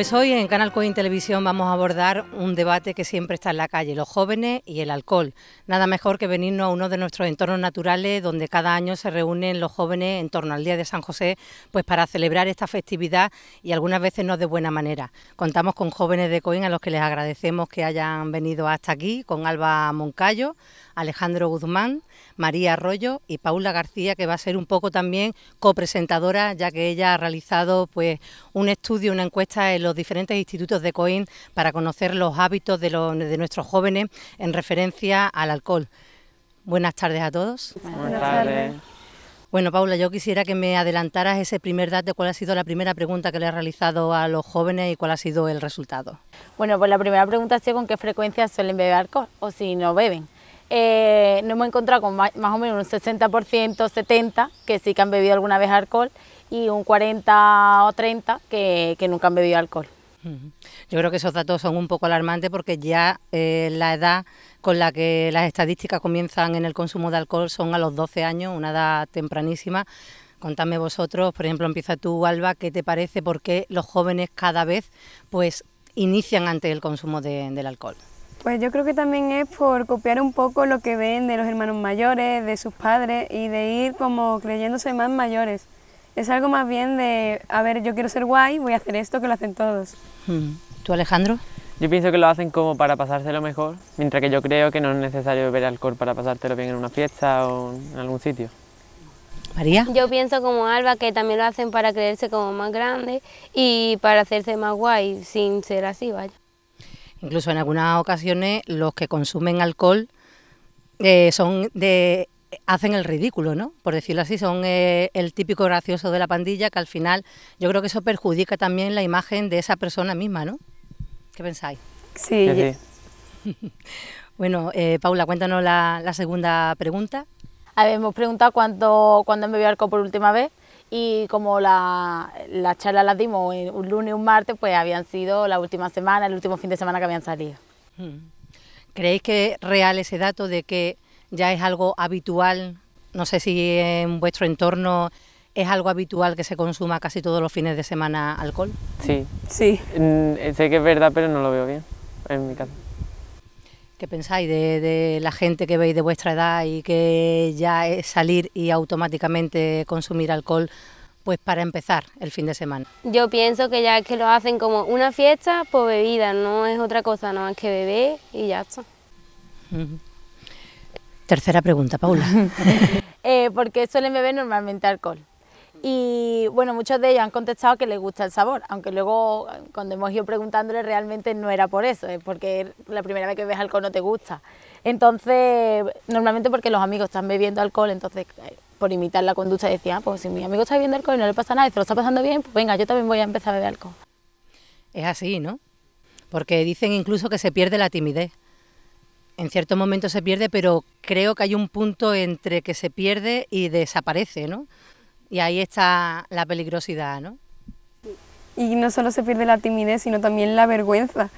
Pues hoy en Canal Coin Televisión vamos a abordar un debate que siempre está en la calle, los jóvenes y el alcohol. Nada mejor que venirnos a uno de nuestros entornos naturales donde cada año se reúnen los jóvenes en torno al Día de San José, pues para celebrar esta festividad y algunas veces no de buena manera. Contamos con jóvenes de Coin a los que les agradecemos que hayan venido hasta aquí, con Alba Moncayo, Alejandro Guzmán, María Arroyo y Paula García, que va a ser un poco también copresentadora, ya que ella ha realizado pues un estudio, una encuesta en los diferentes institutos de COIN para conocer los hábitos de, nuestros jóvenes en referencia al alcohol. Buenas tardes a todos. Buenas tardes. Bueno, Paula, yo quisiera que me adelantaras ese primer dato, cuál ha sido la primera pregunta que le has realizado a los jóvenes y cuál ha sido el resultado. Bueno, pues la primera pregunta es con qué frecuencia suelen beber alcohol o si no beben eh, nos hemos encontrado con más, o menos un 60%, 70% que sí que han bebido alguna vez alcohol y un 40 o 30 que, nunca han bebido alcohol. Yo creo que esos datos son un poco alarmantes porque ya eh, la edad con la que las estadísticas comienzan en el consumo de alcohol son a los 12 años, una edad tempranísima. Contadme vosotros, por ejemplo, empieza tú, Alba, ¿qué te parece? ¿Por qué los jóvenes cada vez pues inician antes el consumo del alcohol? Pues yo creo que también es por copiar un poco lo que ven de los hermanos mayores, de sus padres y de ir como creyéndose más mayores. Es algo más bien de, a ver, yo quiero ser guay, voy a hacer esto que lo hacen todos. Hmm. ¿Tú Alejandro? Yo pienso que lo hacen como para pasárselo mejor, mientras que yo creo que no es necesario beber alcohol para pasártelo bien en una fiesta o en algún sitio. María. Yo pienso como Alba que también lo hacen para creerse como más grande y para hacerse más guay, sin ser así, vaya. Incluso en algunas ocasiones los que consumen alcohol eh, son de hacen el ridículo, ¿no? Por decirlo así, son eh, el típico gracioso de la pandilla que al final yo creo que eso perjudica también la imagen de esa persona misma, ¿no? ¿Qué pensáis? Sí. bueno, eh, Paula, cuéntanos la, segunda pregunta. Hemos preguntado cuándo, me vio alcohol por última vez y como la, las charlas las dimos un lunes y un martes, pues habían sido la última semana, el último fin de semana que habían salido. Hmm. ¿Creéis que es real ese dato de que ya es algo habitual? No sé si en vuestro entorno es algo habitual que se consuma casi todos los fines de semana alcohol. Sí, sí. Mm, sé que es verdad, pero no lo veo bien en mi caso. ¿Qué pensáis de, la gente que veis de vuestra edad y que ya es salir y automáticamente consumir alcohol? Pues para empezar el fin de semana. Yo pienso que ya es que lo hacen como una fiesta por bebida, no es otra cosa, no es que beber y ya está. Tercera pregunta, Paula. eh, ¿Por qué suelen beber normalmente alcohol? y bueno, muchos de ellos han contestado que les gusta el sabor, aunque luego cuando hemos ido preguntándole realmente no era por eso, es porque la primera vez que ves alcohol no te gusta. Entonces, normalmente porque los amigos están bebiendo alcohol, entonces eh, por imitar la conducta decía, ah, pues si mi amigo está bebiendo alcohol y no le pasa nada y se lo está pasando bien, pues venga, yo también voy a empezar a beber alcohol. Es así, ¿no? Porque dicen incluso que se pierde la timidez. En ciertos momentos se pierde, pero creo que hay un punto entre que se pierde y desaparece, ¿no? Y ahí está la peligrosidad, ¿no? Y no solo se pierde la timidez, sino también la vergüenza,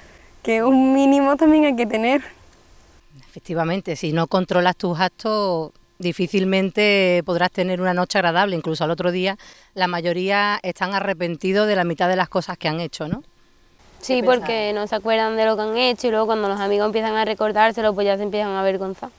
que un mínimo también hay que tener. Efectivamente, si no controlas tus actos, difícilmente podrás tener una noche agradable. Incluso al otro día, la mayoría están arrepentidos de la mitad de las cosas que han hecho, ¿no? Sí, porque no se acuerdan de lo que han hecho y luego cuando los amigos empiezan a recordárselo, pues ya se empiezan a avergonzar.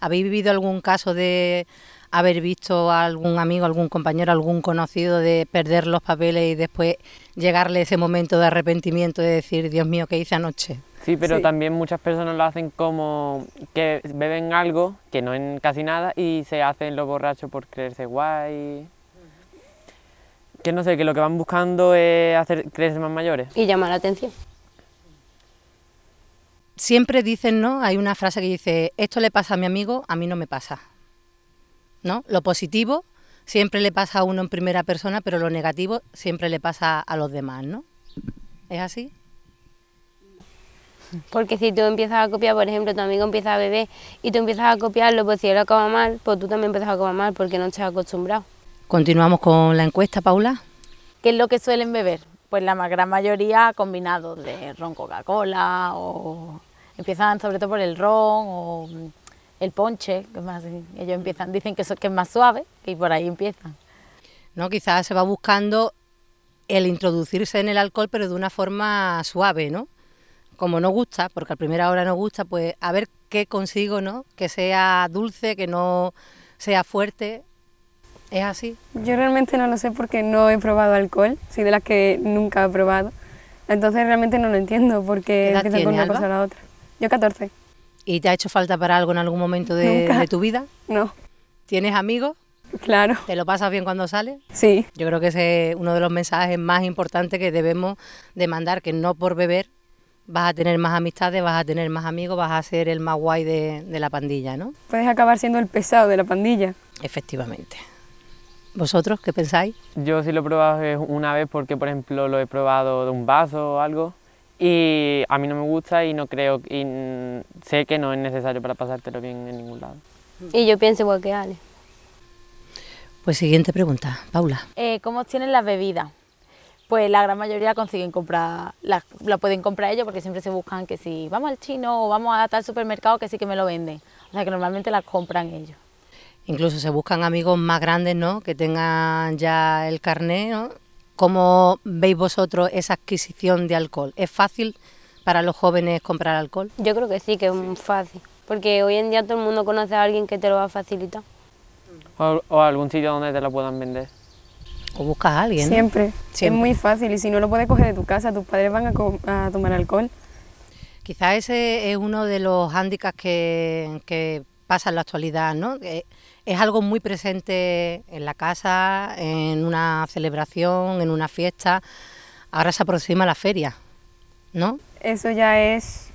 ¿Habéis vivido algún caso de haber visto a algún amigo, algún compañero, algún conocido de perder los papeles y después llegarle ese momento de arrepentimiento de decir, Dios mío, ¿qué hice anoche? Sí, pero también muchas personas lo hacen como que beben algo, que no es casi nada, y se hacen los borrachos por creerse guay. Que no sé, que lo que van buscando es hacer creerse más mayores. Y llamar la atención. Siempre dicen, ¿no? Hay una frase que dice, esto le pasa a mi amigo, a mí no me pasa. ¿no? Lo positivo siempre le pasa a uno en primera persona, pero lo negativo siempre le pasa a los demás, ¿no? ¿Es así? Porque si tú empiezas a copiar, por ejemplo, tu amigo empieza a beber y tú empiezas a copiarlo, lo pues si acaba mal, pues tú también empiezas a acabar mal porque no has acostumbrado. Continuamos con la encuesta, Paula. ¿Qué es lo que suelen beber? Pues la gran mayoría combinados de ron Coca-Cola o empiezan sobre todo por el ron o el ponche, que más, ellos empiezan, dicen que, eso, que es más suave y por ahí empiezan. No, quizás se va buscando el introducirse en el alcohol, pero de una forma suave, ¿no? Como no gusta, porque a primera hora no gusta, pues a ver qué consigo, ¿no? Que sea dulce, que no sea fuerte. ¿Es así? Yo realmente no lo sé porque no he probado alcohol, soy de las que nunca he probado. Entonces realmente no lo entiendo porque empieza con una cosa a la otra. Yo 14. ¿Y te ha hecho falta para algo en algún momento de, tu vida? No. ¿Tienes amigos? Claro. ¿Te lo pasas bien cuando sales? Sí. Yo creo que ese es uno de los mensajes más importantes que debemos demandar, que no por beber vas a tener más amistades, vas a tener más amigos, vas a ser el más guay de, la pandilla, ¿no? Puedes acabar siendo el pesado de la pandilla. Efectivamente. ¿Vosotros qué pensáis? Yo sí lo he probado una vez porque, por ejemplo, lo he probado de un vaso o algo y a mí no me gusta y no creo, y sé que no es necesario para pasártelo bien en ningún lado. Y yo pienso igual que Ale. Pues siguiente pregunta, Paula. Eh, ¿Cómo obtienen las bebidas? Pues la gran mayoría consiguen comprar, la, pueden comprar ellos porque siempre se buscan que si vamos al chino o vamos a tal supermercado que sí que me lo venden. O sea que normalmente las compran ellos. Incluso se buscan amigos más grandes, ¿no? Que tengan ya el carnet, ¿no? ¿Cómo veis vosotros esa adquisición de alcohol? ¿Es fácil para los jóvenes comprar alcohol? Yo creo que sí, que es muy fácil, porque hoy en día todo el mundo conoce a alguien que te lo va a facilitar. O, algún sitio donde te lo puedan vender. O buscas a alguien. Siempre. Es muy fácil y si no lo puedes coger de tu casa, tus padres van a, tomar alcohol. Quizás ese es uno de los hándicaps que, pasa en la actualidad, ¿no? Eh, es algo muy presente en la casa, en una celebración, en una fiesta. Ahora se aproxima la feria, ¿no? Eso ya es...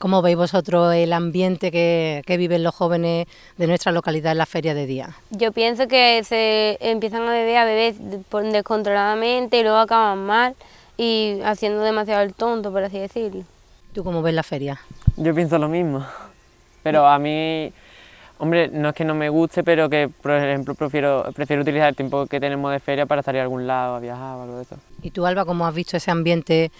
¿Cómo veis vosotros el ambiente que, viven los jóvenes de nuestra localidad en la feria de día? Yo pienso que se empiezan a beber, a beber descontroladamente y luego acaban mal y haciendo demasiado el tonto, por así decirlo. ¿Tú cómo ves la feria? Yo pienso lo mismo, pero a mí Hombre, no es que no me guste, pero que, por ejemplo, prefiero, prefiero utilizar el tiempo que tenemos de feria para salir a algún lado, a viajar o algo de eso. ¿Y tú, Alba, cómo has visto ese ambiente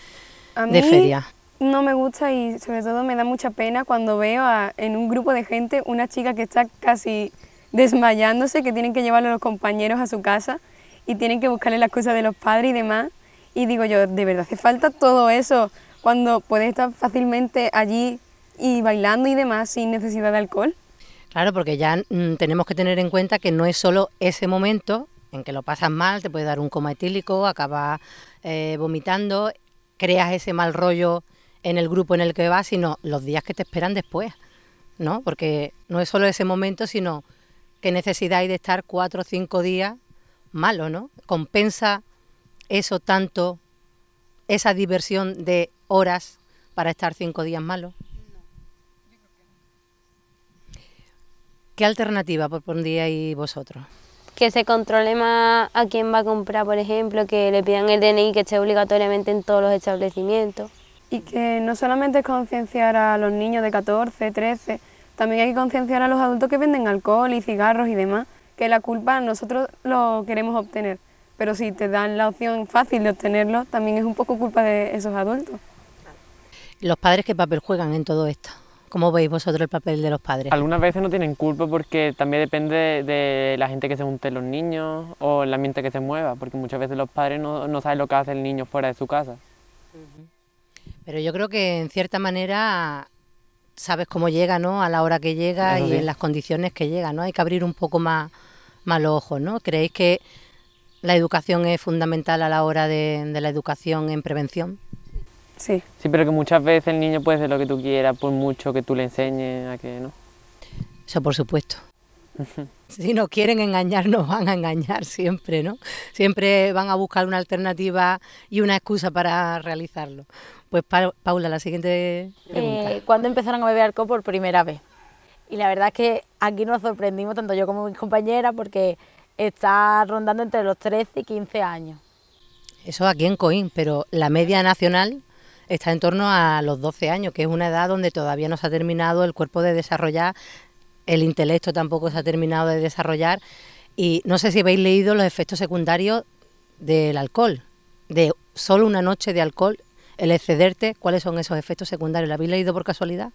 de feria? No me gusta y sobre todo me da mucha pena cuando veo en un grupo de gente una chica que está casi desmayándose, que tienen que llevarlo a los compañeros a su casa y tienen que buscarle las cosas de los padres y demás. Y digo yo, de verdad hace falta todo eso cuando puedes estar fácilmente allí y bailando y demás sin necesidad de alcohol. Claro, porque ya mm, tenemos que tener en cuenta que no es solo ese momento en que lo pasas mal, te puede dar un coma etílico, acabas eh, vomitando, creas ese mal rollo en el grupo en el que vas, sino los días que te esperan después, ¿no? Porque no es solo ese momento, sino que necesidad de estar cuatro o cinco días malo, ¿no? Compensa eso tanto, esa diversión de horas para estar cinco días malo. ¿Qué alternativa propondríais vosotros? Que se controle más a quién va a comprar, por ejemplo, que le pidan el DNI que esté obligatoriamente en todos los establecimientos. Y que no solamente es concienciar a los niños de 14, 13, también hay que concienciar a los adultos que venden alcohol y cigarros y demás, que la culpa nosotros lo queremos obtener, pero si te dan la opción fácil de obtenerlo, también es un poco culpa de esos adultos. ¿Los padres qué papel juegan en todo esto? ¿Cómo veis vosotros el papel de los padres? Algunas veces no tienen culpa porque también depende de la gente que se junte los niños o el ambiente que se mueva, porque muchas veces los padres no, saben lo que hace el niño fuera de su casa. Pero yo creo que en cierta manera sabes cómo llega, ¿no? A la hora que llega y en las condiciones que llega, ¿no? Hay que abrir un poco más, más los ojos, ¿no? ¿Creéis que la educación es fundamental a la hora de la educación en prevención? Sí. Sí, pero que muchas veces el niño puede hacer lo que tú quieras, por mucho que tú le enseñes a que no. Eso por supuesto. si nos quieren engañar, nos van a engañar siempre, ¿no? Siempre van a buscar una alternativa y una excusa para realizarlo. Pues Paula, la siguiente pregunta. Eh, ¿Cuándo empezaron a beber alcohol por primera vez? Y la verdad es que aquí nos sorprendimos, tanto yo como mis compañeras, porque está rondando entre los 13 y 15 años. Eso aquí en Coín, pero la media nacional está en torno a los 12 años, que es una edad donde todavía no se ha terminado el cuerpo de desarrollar, el intelecto tampoco se ha terminado de desarrollar. Y no sé si habéis leído los efectos secundarios del alcohol, de solo una noche de alcohol, el excederte, ¿cuáles son esos efectos secundarios? ¿Lo habéis leído por casualidad?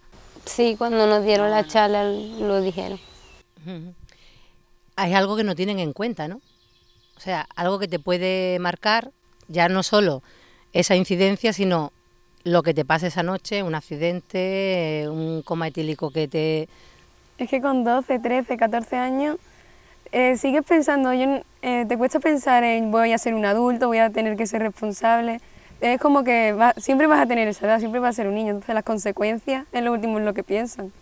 Sí, cuando nos dieron la charla lo dijeron. Hay algo que no tienen en cuenta, ¿no? O sea, algo que te puede marcar ya no solo esa incidencia, sino lo que te pase esa noche, un accidente, un coma etílico que te... Es que con 12, 13, 14 años eh, sigues pensando, yo, eh, te cuesta pensar en voy a ser un adulto, voy a tener que ser responsable. Es como que siempre vas a tener esa edad, siempre vas a ser un niño, entonces las consecuencias es lo último en lo que piensan.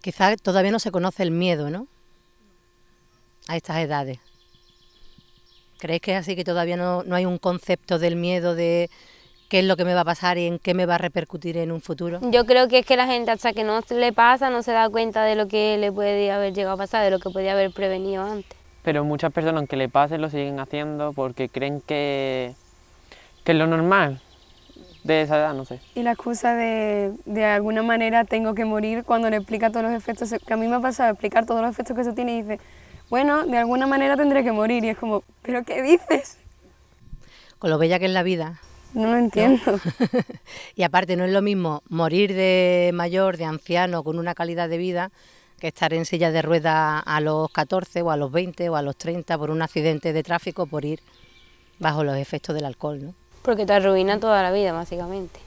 Quizás todavía no se conoce el miedo, ¿no? A estas edades. ...¿crees que es así que todavía no, no hay un concepto del miedo de qué es lo que me va a pasar y en qué me va a repercutir en un futuro. Yo creo que es que la gente hasta que no le pasa no se da cuenta de lo que le puede haber llegado a pasar, de lo que podía haber prevenido antes. Pero muchas personas aunque le pase lo siguen haciendo porque creen que, que es lo normal de esa edad, no sé. Y la excusa de de alguna manera tengo que morir cuando le explica todos los efectos, que a mí me ha pasado explicar todos los efectos que eso tiene y dice, bueno, de alguna manera tendré que morir y es como, pero ¿qué dices? Con lo bella que es la vida. No lo entiendo. y aparte, no es lo mismo morir de mayor, de anciano, con una calidad de vida, que estar en silla de ruedas a los 14 o a los 20 o a los 30 por un accidente de tráfico, por ir bajo los efectos del alcohol, ¿no? Porque te arruina toda la vida, básicamente.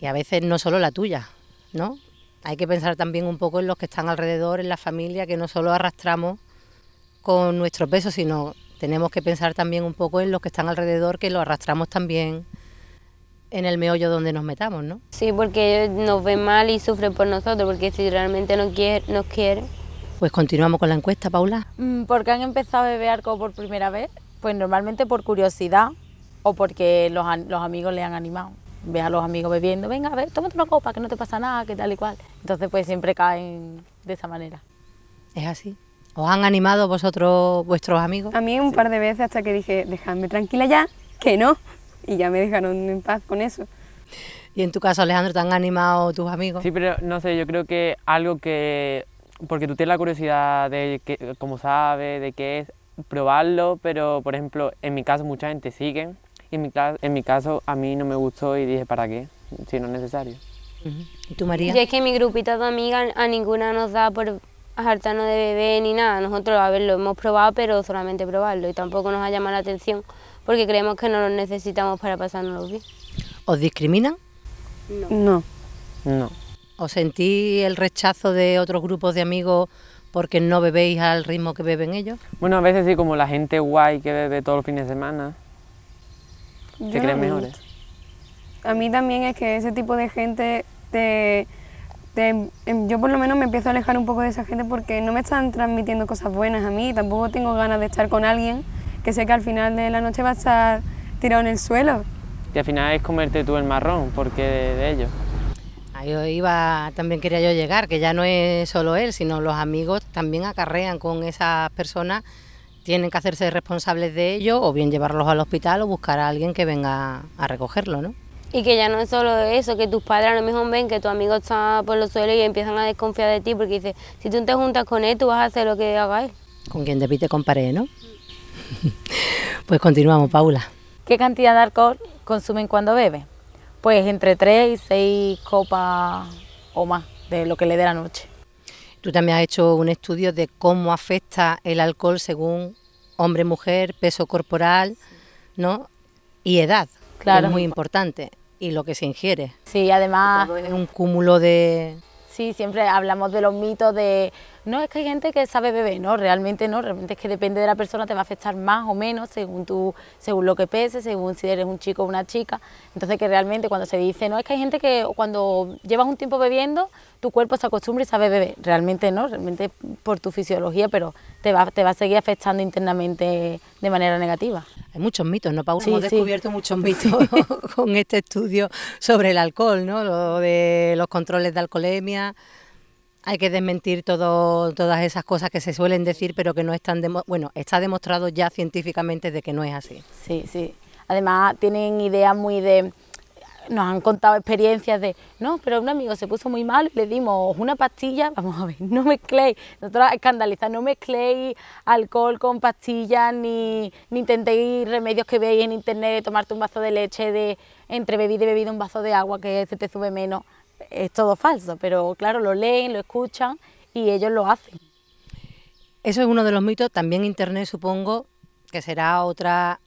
Y a veces no solo la tuya, ¿no? Hay que pensar también un poco en los que están alrededor, en la familia, que no solo arrastramos con nuestro peso, sino tenemos que pensar también un poco en los que están alrededor, que lo arrastramos también en el meollo donde nos metamos, ¿no? Sí, porque nos ven mal y sufren por nosotros, porque si realmente nos quiere, nos quiere. Pues continuamos con la encuesta, Paula. Mm, qué han empezado a beber alcohol por primera vez, pues normalmente por curiosidad o porque los, amigos le han animado. Ve a los amigos bebiendo, venga, a ver, tómate una copa, que no te pasa nada, que tal y cual. Entonces pues siempre caen de esa manera. Es así. ¿Os han animado vosotros, vuestros amigos? A mí un par de veces hasta que dije, dejadme tranquila ya, que no, y ya me dejaron en paz con eso. Y en tu caso, Alejandro, ¿te han animado tus amigos? Sí, pero no sé, yo creo que algo que... Porque tú tienes la curiosidad de que, cómo sabe, de qué es, probarlo, pero por ejemplo, en mi caso mucha gente sigue, y en mi, en mi caso a mí no me gustó y dije, ¿para qué? Si no es necesario. ¿Y tú, María? Yo es que mi grupito de amigas a ninguna nos da por hartarnos de bebé ni nada. Nosotros, a ver, lo hemos probado, pero solamente probarlo y tampoco nos ha llamado la atención porque creemos que no los necesitamos para pasarnos bien. ¿Os discriminan? No. No. ¿Os sentís el rechazo de otros grupos de amigos porque no bebéis al ritmo que beben ellos? Bueno, a veces sí, como la gente guay que bebe todos los fines de semana, se creen mejores. A mí también es que ese tipo de gente em, yo por lo menos me empiezo a alejar un poco de esa gente porque no me están transmitiendo cosas buenas a mí, tampoco tengo ganas de estar con alguien que sé que al final de la noche va a estar tirado en el suelo. Y al final es comerte tú el marrón, porque de, ellos. Ahí iba, también quería yo llegar, que ya no es solo él, sino los amigos también acarrean con esas personas, tienen que hacerse responsables de ello, o bien llevarlos al hospital o buscar a alguien que venga a recogerlo, ¿no? Y que ya no es solo eso, que tus padres a lo mejor ven que tu amigo está por los suelos y empiezan a desconfiar de ti porque dice, si tú te juntas con él, tú vas a hacer lo que hagáis Con quien te pite compare, ¿no? Pues continuamos, Paula. ¿Qué cantidad de alcohol consumen cuando beben? Pues entre 3 y 6 copas o más de lo que le dé la noche. Tú también has hecho un estudio de cómo afecta el alcohol según hombre, mujer, peso corporal, ¿no? Y edad, claro. es muy importante. Y lo que se ingiere. Sí, además. es un cúmulo de. Sí, siempre hablamos de los mitos de no es que hay gente que sabe beber, no, realmente no, realmente es que depende de la persona, te va a afectar más o menos según tu, según lo que pese, según si eres un chico o una chica. Entonces que realmente cuando se dice, no, es que hay gente que cuando llevas un tiempo bebiendo, tu cuerpo se acostumbra y sabe beber. Realmente no, realmente por tu fisiología, pero te va, te va a seguir afectando internamente de manera negativa. Hay muchos mitos, ¿no, Paula? Hemos descubierto muchos mitos con este estudio sobre el alcohol, ¿no? Lo de los controles de alcoholemia hay que desmentir todo, todas esas cosas que se suelen decir, pero que no están, bueno, está demostrado ya científicamente de que no es así. Sí, sí. Además tienen ideas muy de nos han contado experiencias de, no, pero un amigo se puso muy mal le dimos una pastilla, vamos a ver, no mezcléis, nosotros escandalizamos, no mezcléis alcohol con pastillas, ni, ni, intentéis remedios que veis en internet, de tomarte un vaso de leche, de entre bebida y bebida un vaso de agua que se te sube menos es todo falso, pero claro, lo leen, lo escuchan y ellos lo hacen. Eso es uno de los mitos, también Internet supongo que será otra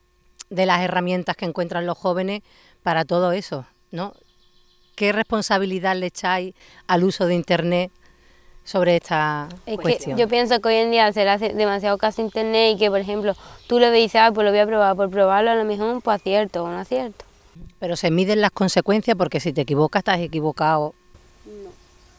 de las herramientas que encuentran los jóvenes para todo eso, ¿no? ¿Qué responsabilidad le echáis al uso de Internet sobre esta cuestión? yo pienso que hoy en día se hace demasiado caso a Internet y que, por ejemplo, tú lo dices, ah, pues lo voy a probar, por probarlo a lo mejor pues acierto o no acierto. Pero se miden las consecuencias porque si te equivocas estás equivocado.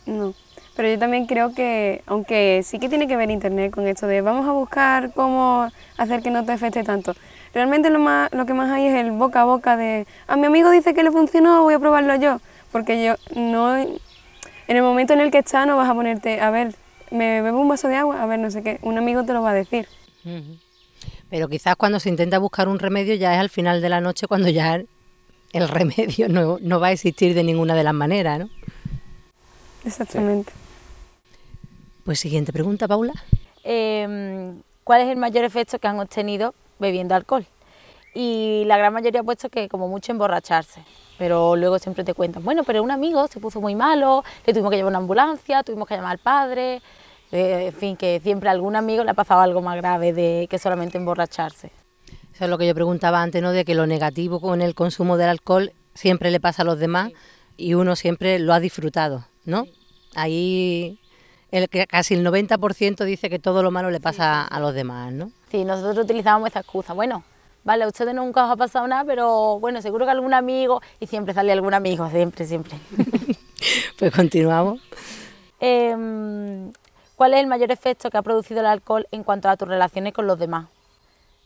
No. No. Pero yo también creo que, aunque sí que tiene que ver Internet con esto de vamos a buscar cómo hacer que no te afecte tanto, realmente lo, más, lo que más hay es el boca a boca de, a ah, mi amigo dice que le funcionó, voy a probarlo yo, porque yo no, en el momento en el que está no vas a ponerte, a ver, me bebo un vaso de agua, a ver, no sé qué, un amigo te lo va a decir. Pero quizás cuando se intenta buscar un remedio ya es al final de la noche cuando ya el remedio no, no, va a existir de ninguna de las maneras, ¿no? Exactamente. Pues siguiente pregunta, Paula. Em, ¿Cuál es el mayor efecto que han obtenido bebiendo alcohol? Y la gran mayoría ha puesto que como mucho emborracharse, pero luego siempre te cuentan, bueno, pero un amigo se puso muy malo, le tuvimos que llevar una ambulancia, tuvimos que llamar al padre, eh, en fin, que siempre a algún amigo le ha pasado algo más grave de que solamente emborracharse. Eso es lo que yo preguntaba antes, ¿no? De que lo negativo con el consumo del alcohol siempre le pasa a los demás y uno siempre lo ha disfrutado, ¿no? Ahí el, casi el 90% dice que todo lo malo le pasa a los demás, ¿no? Sí, nosotros utilizábamos esa excusa. Bueno, vale, a ustedes nunca os ha pasado nada, pero bueno, seguro que algún amigo, y siempre sale algún amigo, siempre, siempre. pues continuamos. Em, ¿Cuál es el mayor efecto que ha producido el alcohol en cuanto a tus relaciones con los demás?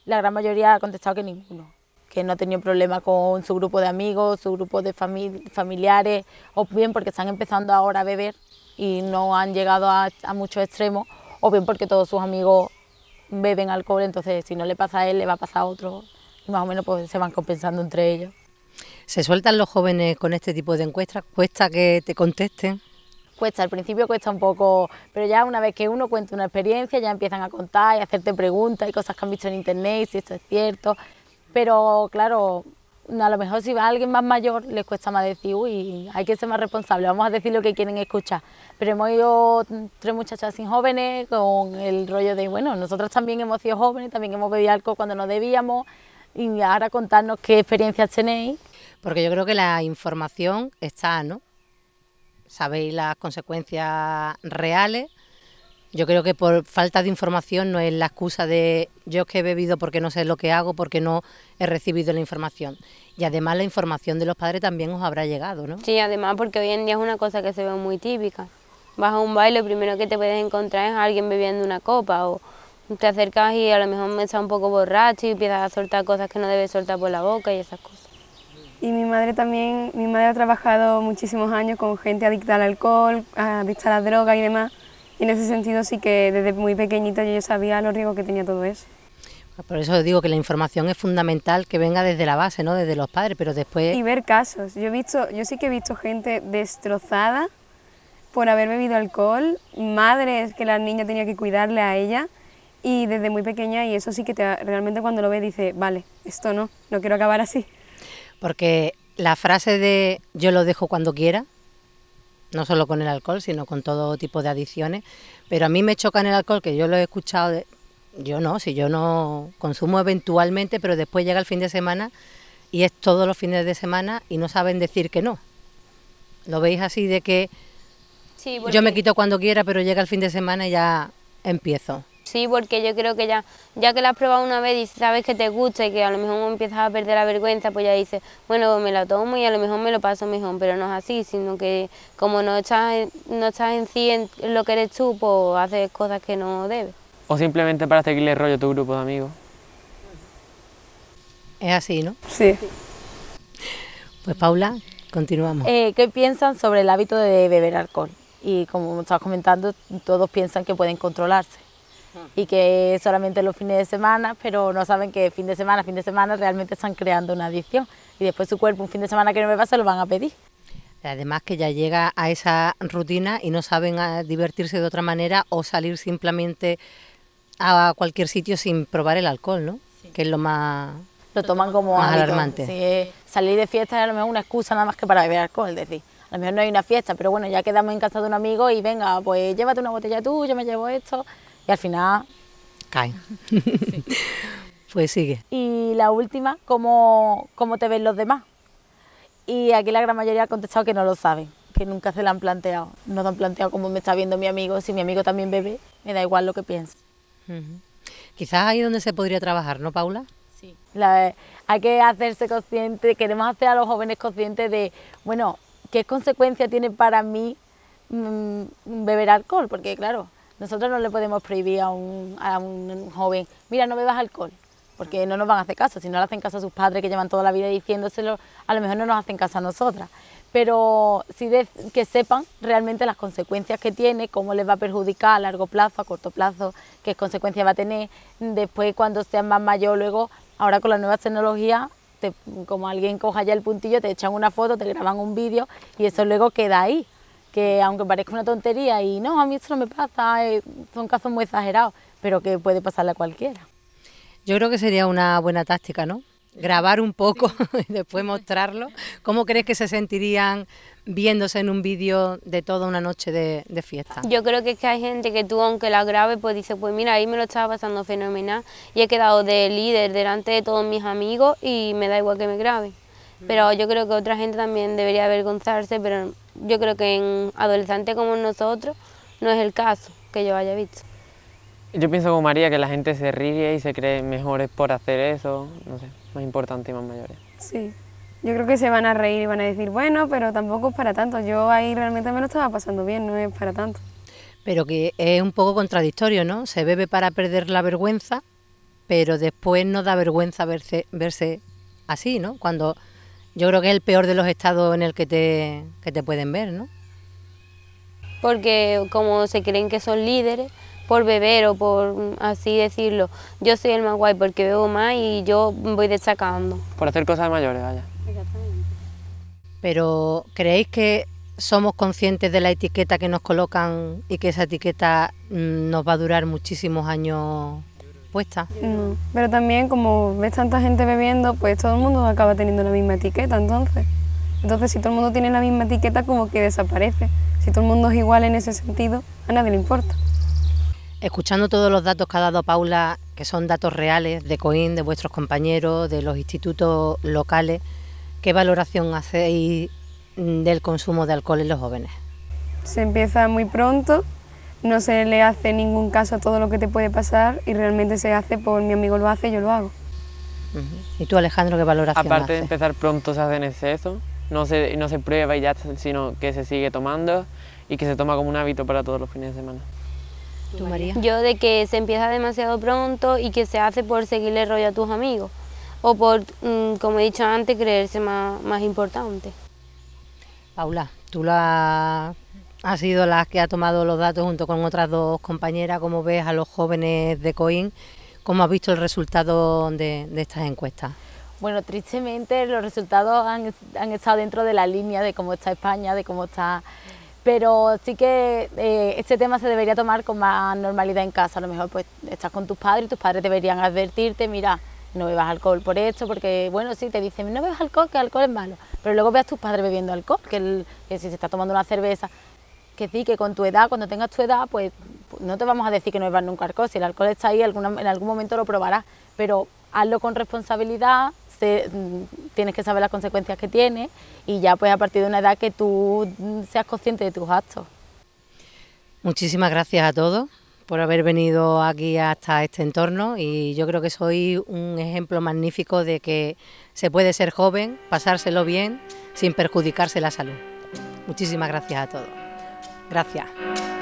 La gran mayoría ha contestado que ninguno, que no ha tenido problemas con su grupo de amigos, su grupo de familiares, o bien porque están empezando ahora a beber y no han llegado a, a muchos extremos, o bien porque todos sus amigos beben alcohol, entonces si no le pasa a él, le va a pasar a otro, y más o menos pues, se van compensando entre ellos. ¿Se sueltan los jóvenes con este tipo de encuestas? ¿Cuesta que te contesten? cuesta, al principio cuesta un poco, pero ya una vez que uno cuenta una experiencia, ya empiezan a contar y a hacerte preguntas y cosas que han visto en internet, si esto es cierto. Pero claro, a lo mejor si va alguien más mayor les cuesta más decir, uy, hay que ser más responsable, vamos a decir lo que quieren escuchar. Pero hemos ido tres muchachas sin jóvenes con el rollo de, bueno, nosotros también hemos sido jóvenes, también hemos bebido alcohol cuando no debíamos y ahora contarnos qué experiencias tenéis. Porque yo creo que la información está, ¿no? sabéis las consecuencias reales. Yo creo que por falta de información no es la excusa de yo que he bebido porque no sé lo que hago, porque no he recibido la información. Y además la información de los padres también os habrá llegado, ¿no? Sí, además porque hoy en día es una cosa que se ve muy típica. Vas a un baile, lo primero que te puedes encontrar es alguien bebiendo una copa o te acercas y a lo mejor me está un poco borracho y empiezas a soltar cosas que no debes soltar por la boca y esas cosas. Y mi madre también, mi madre ha trabajado muchísimos años con gente adicta al alcohol, adicta a la droga y demás. Y en ese sentido sí que desde muy pequeñita yo sabía los riesgos que tenía todo eso. Ah, por eso digo que la información es fundamental que venga desde la base, no desde los padres, pero después... Y ver casos. Yo, he visto, yo sí que he visto gente destrozada por haber bebido alcohol, madres que la niña tenía que cuidarle a ella y desde muy pequeña y eso sí que te, realmente cuando lo ves dice, vale, esto no, no quiero acabar así porque la frase de yo lo dejo cuando quiera, no solo con el alcohol, sino con todo tipo de adicciones, pero a mí me choca en el alcohol, que yo lo he escuchado, yo no, si yo no consumo eventualmente, pero después llega el fin de semana y es todos los fines de semana y no saben decir que no. ¿Lo veis así de que yo me quito cuando quiera, pero llega el fin de semana y ya empiezo? sí, porque yo creo que ya, ya que la has probado una vez y sabes que te gusta y que a lo mejor empiezas a perder la vergüenza, pues ya dices, bueno, me la tomo y a lo mejor me lo paso mejor, pero no es así, sino que como no estás, no estás en sí en lo que eres tú, pues haces cosas que no debes. O simplemente para seguirle el rollo a tu grupo de amigos. Es así, ¿no? Sí. Pues Paula, continuamos. Eh, ¿Qué piensan sobre el hábito de beber alcohol? Y como estabas comentando, todos piensan que pueden controlarse y que solamente los fines de semana, pero no saben que fin de semana, fin de semana realmente están creando una adicción y después su cuerpo un fin de semana que no me pasa lo van a pedir. Además que ya llega a esa rutina y no saben ah, divertirse de otra manera o salir simplemente a cualquier sitio sin probar el alcohol, ¿no? Que es lo más lo toman como alarmante. salir de fiesta es a lo mejor una excusa nada más que para beber alcohol, es decir, a lo mejor no hay una fiesta, pero bueno, ya quedamos en casa de un amigo y venga, pues llévate una botella tú, yo me llevo esto y al final caen. pues sigue. Y la última, ¿cómo, te ven los demás? Y aquí la gran mayoría ha contestado que no lo saben, que nunca se lo han planteado. No se han planteado cómo me está viendo mi amigo, si mi amigo también bebe, me da igual lo que piense. Quizás ahí es donde se podría trabajar, ¿no, Paula? Sí. hay que hacerse consciente, queremos hacer a los jóvenes conscientes de, bueno, ¿qué consecuencia tiene para mí mm, beber alcohol? Porque claro, nosotros no le podemos prohibir a un, joven, mira, no bebas alcohol, porque no nos van a hacer caso. Si no le hacen caso a sus padres que llevan toda la vida diciéndoselo, a lo mejor no nos hacen caso a nosotras. Pero si que sepan realmente las consecuencias que tiene, cómo les va a perjudicar a largo plazo, a corto plazo, qué consecuencias va a tener. Después, cuando sean más mayores, luego, ahora con las nuevas tecnologías, como alguien coja ya el puntillo, te echan una foto, te graban un vídeo y eso luego queda ahí que aunque parezca una tontería y no, a mí esto no me pasa, eh, son casos muy exagerados, pero que puede pasarle a cualquiera. Yo creo que sería una buena táctica, ¿no? Grabar un poco y después mostrarlo. ¿Cómo crees que se sentirían viéndose en un vídeo de toda una noche de, fiesta? Yo creo que es que hay gente que tú, aunque la grabe, pues dices, pues mira, ahí me lo estaba pasando fenomenal y he quedado de líder delante de todos mis amigos y me da igual que me grabe. Mm. Pero yo creo que otra gente también debería avergonzarse, pero yo creo que en adolescentes como nosotros no es el caso que yo haya visto. Yo pienso como María que la gente se ríe y se cree mejores por hacer eso, no sé, más importante y más mayores. Sí, yo creo que se van a reír y van a decir, bueno, pero tampoco es para tanto, yo ahí realmente me lo estaba pasando bien, no es para tanto. Pero que es un poco contradictorio, ¿no? Se bebe para perder la vergüenza, pero después no da vergüenza verse, verse así, ¿no? Cuando yo creo que es el peor de los estados en el que te, te pueden ver, ¿no? Porque como se creen que son líderes, por beber o por mm, así decirlo, yo soy el más guay porque bebo más y yo voy destacando. Por hacer cosas mayores, vaya. Pero ¿creéis que somos conscientes de la etiqueta que nos colocan y que esa etiqueta mm, nos va a durar muchísimos años Mm. pero también como ves tanta gente bebiendo, pues todo el mundo acaba teniendo la misma etiqueta entonces. Entonces si todo el mundo tiene la misma etiqueta como que desaparece. Si todo el mundo es igual en ese sentido, a nadie le importa. Escuchando todos los datos que ha dado Paula, que son datos reales de COIN, de vuestros compañeros, de los institutos locales, ¿qué valoración hacéis mm, del consumo de alcohol en los jóvenes? Se empieza muy pronto, no se le hace ningún caso a todo lo que te puede pasar y realmente se hace por mi amigo lo hace, yo lo hago. ¿Y tú, Alejandro, qué valoración Aparte de empezar pronto se hace en exceso, no se, no se prueba y ya, sino que se sigue tomando y que se toma como un hábito para todos los fines de semana. ¿Tú, María? Yo de que se empieza demasiado pronto y que se hace por seguirle el rollo a tus amigos o por, mm, como he dicho antes, creerse más, más importante. Paula, ¿tú la ha sido la que ha tomado los datos junto con otras dos compañeras, como ves a los jóvenes de COIN, cómo has visto el resultado de, estas encuestas. Bueno, tristemente los resultados han, estado dentro de la línea de cómo está España, de cómo está... Pero sí que eh, este tema se debería tomar con más normalidad en casa. A lo mejor pues estás con tus padres y tus padres deberían advertirte, mira, no bebas alcohol por esto, porque bueno, sí, te dicen, no bebas alcohol, que alcohol es malo, pero luego veas a tus padres bebiendo alcohol, que si se está tomando una cerveza, que sí, que con tu edad, cuando tengas tu edad, pues no te vamos a decir que no bebas nunca alcohol, si el alcohol está ahí, en algún momento lo probarás, pero hazlo con responsabilidad, mm, tienes que saber las consecuencias que tiene y ya pues a partir de una edad que tú mm, seas consciente de tus actos. Muchísimas gracias a todos por haber venido aquí hasta este entorno y yo creo que soy un ejemplo magnífico de que se puede ser joven, pasárselo bien sin perjudicarse la salud. Muchísimas gracias a todos. Gracias.